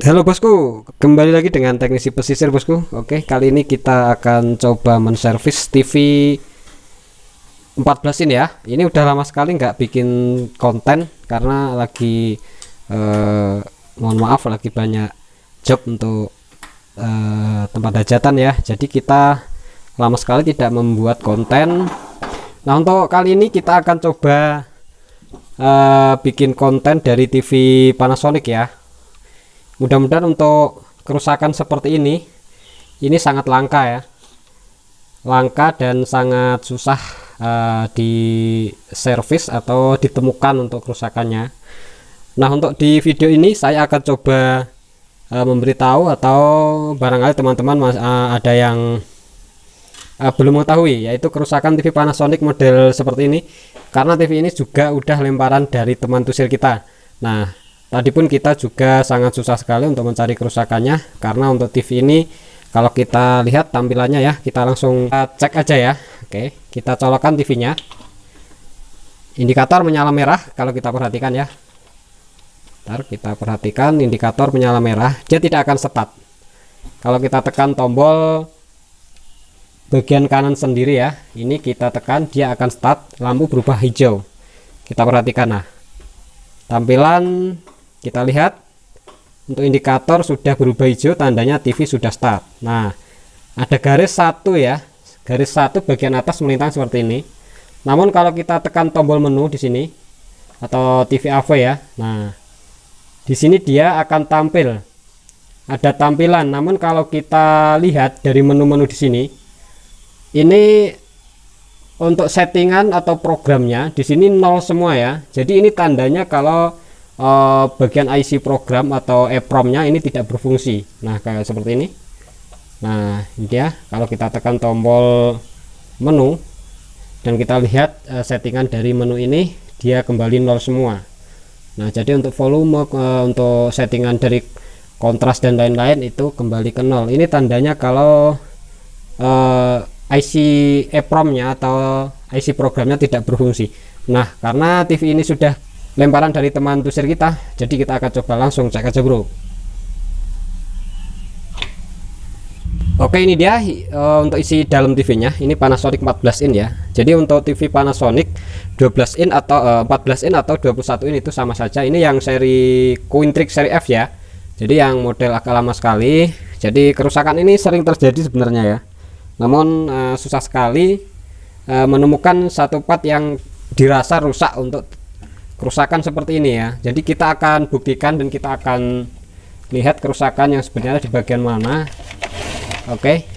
Halo bosku, kembali lagi dengan teknisi pesisir bosku. Oke, kali ini kita akan coba menservis TV 14 ini ya. Ini udah lama sekali nggak bikin konten karena lagi eh, mohon maaf lagi banyak job untuk eh, tempat hajatan ya. Jadi kita lama sekali tidak membuat konten. Nah untuk kali ini kita akan coba eh, bikin konten dari TV Panasonic ya mudah-mudahan untuk kerusakan seperti ini ini sangat langka ya langka dan sangat susah uh, di servis atau ditemukan untuk kerusakannya nah untuk di video ini saya akan coba uh, memberitahu atau barangkali teman-teman uh, ada yang uh, belum mengetahui yaitu kerusakan TV Panasonic model seperti ini karena TV ini juga udah lemparan dari teman tusir kita nah Tadi pun kita juga sangat susah sekali untuk mencari kerusakannya karena untuk TV ini kalau kita lihat tampilannya ya, kita langsung cek aja ya. Oke, kita colokan TV-nya. Indikator menyala merah kalau kita perhatikan ya. Ntar kita perhatikan indikator menyala merah, dia tidak akan setat. Kalau kita tekan tombol bagian kanan sendiri ya, ini kita tekan dia akan start, lampu berubah hijau. Kita perhatikan nah. Tampilan kita lihat untuk indikator sudah berubah hijau tandanya TV sudah start. Nah, ada garis satu ya. Garis satu bagian atas melintang seperti ini. Namun kalau kita tekan tombol menu di sini atau TV AV ya. Nah, di sini dia akan tampil ada tampilan. Namun kalau kita lihat dari menu-menu di sini ini untuk settingan atau programnya di sini nol semua ya. Jadi ini tandanya kalau Eh, bagian IC program atau EPROM-nya ini tidak berfungsi. Nah, kayak seperti ini. Nah, ini dia kalau kita tekan tombol menu dan kita lihat eh, settingan dari menu ini dia kembali nol semua. Nah, jadi untuk volume eh, untuk settingan dari kontras dan lain-lain itu kembali ke nol. Ini tandanya kalau IC EPROM-nya atau IC programnya tidak berfungsi. Nah, karena TV ini sudah lemparan dari teman tusir kita jadi kita akan coba langsung cek aja bro Oke ini dia e, untuk isi dalam TV nya ini Panasonic 14 in ya jadi untuk TV Panasonic 12 in atau e, eh, 14 in atau 21 in itu sama saja ini yang seri Quintrix seri F ya jadi yang model agak lama sekali jadi kerusakan ini sering terjadi sebenarnya ya namun e, susah sekali e, menemukan satu part yang dirasa rusak untuk kerusakan seperti ini ya jadi kita akan buktikan dan kita akan lihat kerusakan yang sebenarnya di bagian mana oke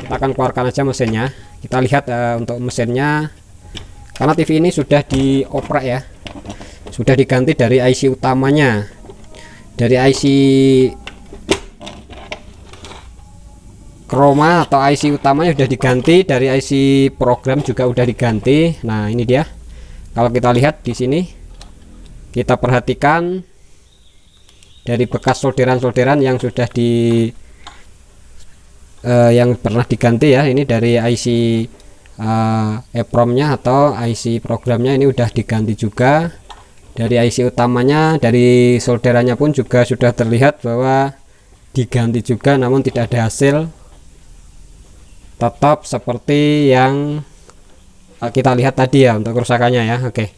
kita akan keluarkan aja mesinnya kita lihat uh, untuk mesinnya karena TV ini sudah dioprek ya sudah diganti dari IC utamanya dari IC chroma atau IC utamanya sudah diganti dari IC program juga sudah diganti nah ini dia kalau kita lihat di sini kita perhatikan dari bekas solderan-solderan yang sudah di uh, yang pernah diganti ya ini dari IC uh, eh, EPROM-nya atau IC programnya ini sudah diganti juga dari IC utamanya dari solderannya pun juga sudah terlihat bahwa diganti juga namun tidak ada hasil tetap seperti yang kita lihat tadi ya untuk kerusakannya ya oke okay.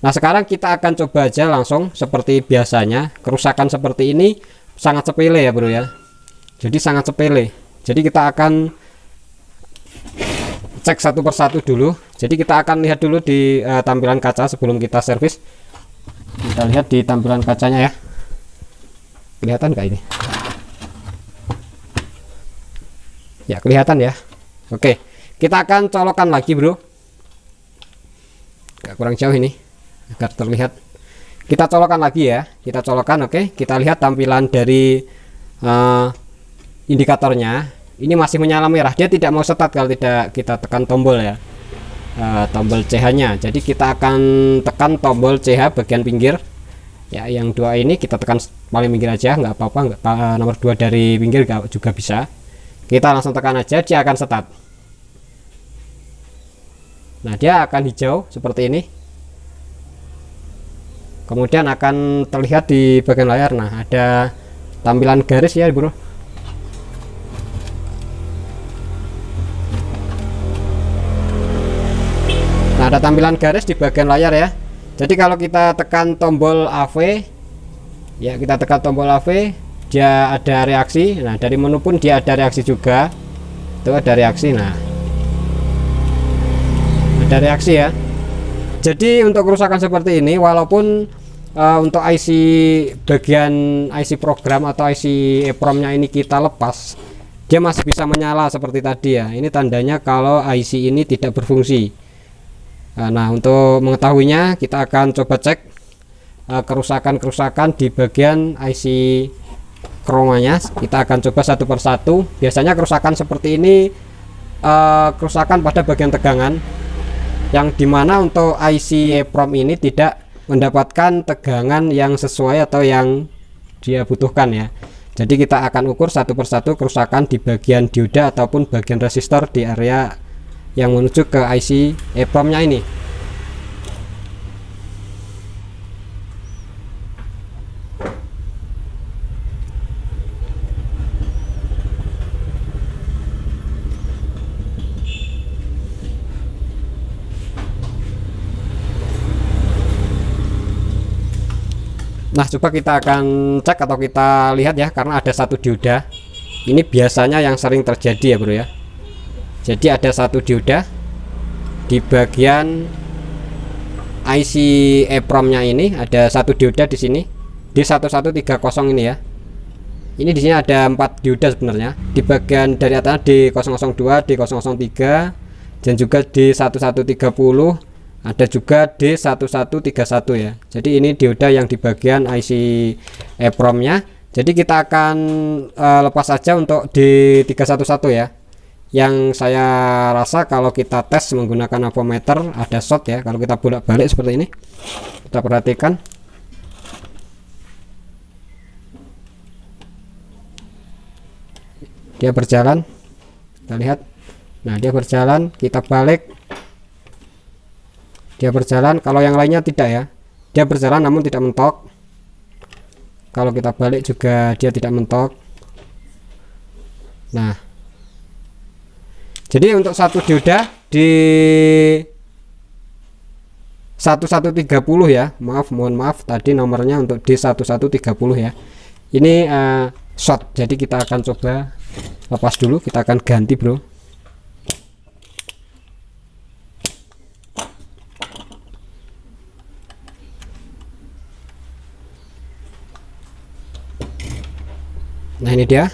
Nah sekarang kita akan coba aja langsung seperti biasanya kerusakan seperti ini sangat sepele ya bro ya jadi sangat sepele jadi kita akan cek satu persatu dulu jadi kita akan lihat dulu di uh, tampilan kaca sebelum kita servis kita lihat di tampilan kacanya ya kelihatan nggak ini ya kelihatan ya oke kita akan colokan lagi bro gak kurang jauh ini agar terlihat kita colokan lagi ya kita colokan oke okay. kita lihat tampilan dari uh, indikatornya ini masih menyala merah dia tidak mau setat kalau tidak kita tekan tombol ya uh, tombol CH nya jadi kita akan tekan tombol CH bagian pinggir ya yang dua ini kita tekan paling pinggir aja nggak apa-apa nggak eh, nomor dua dari pinggir juga bisa kita langsung tekan aja dia akan setat nah dia akan hijau seperti ini kemudian akan terlihat di bagian layar nah ada tampilan garis ya bro nah ada tampilan garis di bagian layar ya jadi kalau kita tekan tombol AV ya kita tekan tombol AV dia ada reaksi nah dari menu pun dia ada reaksi juga itu ada reaksi nah ada reaksi ya jadi untuk kerusakan seperti ini walaupun uh, untuk IC bagian IC program atau IC eeprom nya ini kita lepas dia masih bisa menyala seperti tadi ya ini tandanya kalau IC ini tidak berfungsi eh, nah untuk mengetahuinya kita akan coba cek eh, kerusakan-kerusakan di bagian IC kromanya kita akan coba satu persatu biasanya kerusakan seperti ini kerusakan pada bagian tegangan yang dimana untuk IC EEPROM ini tidak mendapatkan tegangan yang sesuai atau yang dia butuhkan ya jadi kita akan ukur satu persatu kerusakan di bagian dioda ataupun bagian resistor di area yang menuju ke IC EPROM nya ini Nah, coba kita akan cek atau kita lihat ya, karena ada satu dioda. Ini biasanya yang sering terjadi ya, bro ya. Jadi ada satu dioda di bagian IC EPROM-nya ini ada satu dioda di sini di 1130 ini ya. Ini di sini ada empat dioda sebenarnya. Di bagian dari atas di 002, di 003 dan juga di 1130 ada juga D1131 ya jadi ini dioda yang di bagian IC eeprom nya jadi kita akan e, lepas saja untuk D311 ya yang saya rasa kalau kita tes menggunakan avometer ada shot ya kalau kita bolak-balik seperti ini kita perhatikan dia berjalan kita lihat nah dia berjalan kita balik dia berjalan kalau yang lainnya tidak ya dia berjalan namun tidak mentok kalau kita balik juga dia tidak mentok nah jadi untuk satu dioda di 1130 ya maaf mohon maaf tadi nomornya untuk tiga 1130 ya ini uh, eh, shot jadi kita akan coba lepas dulu kita akan ganti bro nah ini dia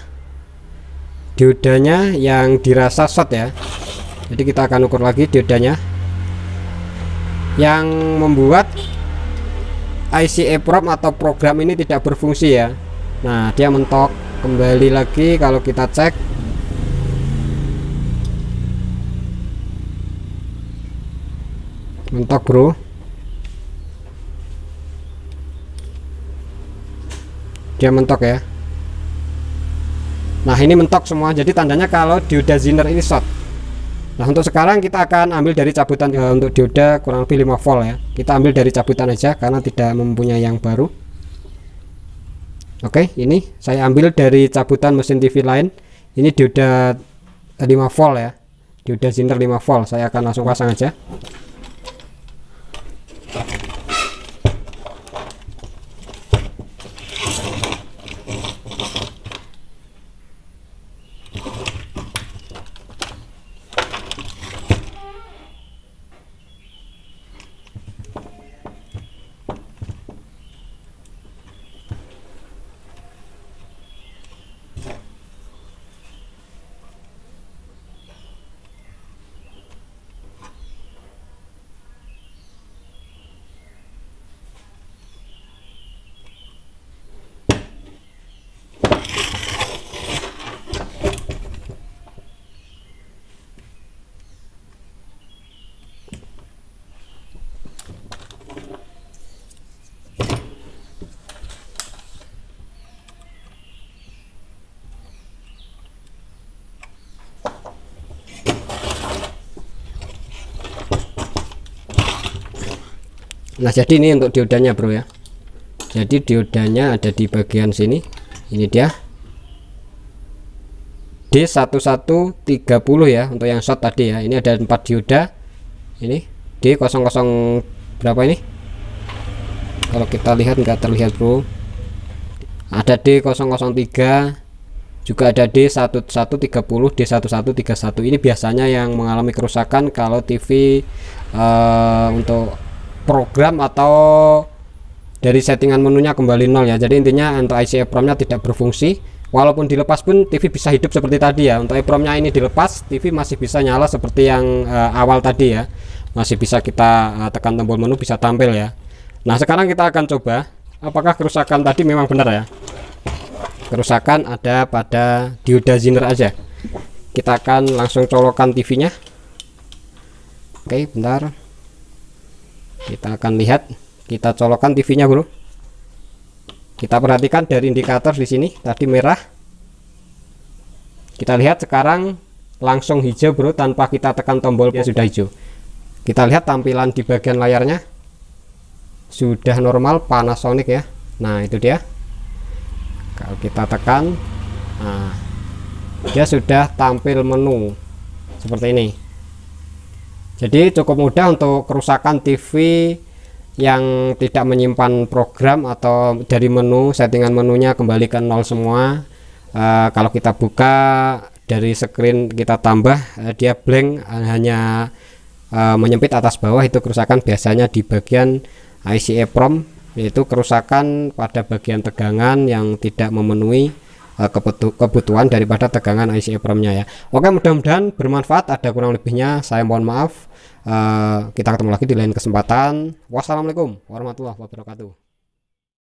diodanya yang dirasa short ya jadi kita akan ukur lagi diodanya yang membuat IC EPROM atau program ini tidak berfungsi ya nah dia mentok kembali lagi kalau kita cek mentok bro dia mentok ya nah ini mentok semua jadi tandanya kalau dioda zener ini short nah untuk sekarang kita akan ambil dari cabutan ya, untuk dioda kurang lebih 5 volt ya kita ambil dari cabutan aja karena tidak mempunyai yang baru oke ini saya ambil dari cabutan mesin TV lain ini dioda 5 eh, volt ya dioda zener 5 volt saya akan langsung pasang aja nah jadi ini untuk diodanya bro ya jadi diodanya ada di bagian sini ini dia D1130 ya untuk yang short tadi ya ini ada empat dioda ini D00 berapa ini kalau kita lihat nggak terlihat bro ada D003 juga ada D1130 D1131 ini biasanya yang mengalami kerusakan kalau TV uh, eh, untuk program atau dari settingan menunya kembali nol ya jadi intinya untuk IC EEPROM-nya tidak berfungsi walaupun dilepas pun TV bisa hidup seperti tadi ya untuk EEPROM-nya ini dilepas TV masih bisa nyala seperti yang uh, awal tadi ya masih bisa kita uh, tekan tombol menu bisa tampil ya nah sekarang kita akan coba apakah kerusakan tadi memang benar ya kerusakan ada pada dioda zener aja kita akan langsung colokan TV nya oke bentar kita akan lihat kita colokan TV nya bro kita perhatikan dari indikator di sini tadi merah kita lihat sekarang langsung hijau bro tanpa kita tekan tombol ya, sudah hijau kita lihat tampilan di bagian layarnya sudah normal Panasonic ya nah itu dia kalau kita tekan nah dia sudah tampil menu seperti ini jadi cukup mudah untuk kerusakan TV yang tidak menyimpan program atau dari menu settingan menunya kembali ke nol semua e, kalau kita buka dari screen kita tambah e, dia blank eh, hanya e, menyempit atas bawah itu kerusakan biasanya di bagian IC e prom yaitu kerusakan pada bagian tegangan yang tidak memenuhi Eh, kebutuhan daripada tegangan IC Prime-nya ya. Oke, mudah-mudahan bermanfaat. Ada kurang lebihnya saya mohon maaf. Uh, kita ketemu lagi di lain kesempatan. Wassalamualaikum warahmatullahi wabarakatuh.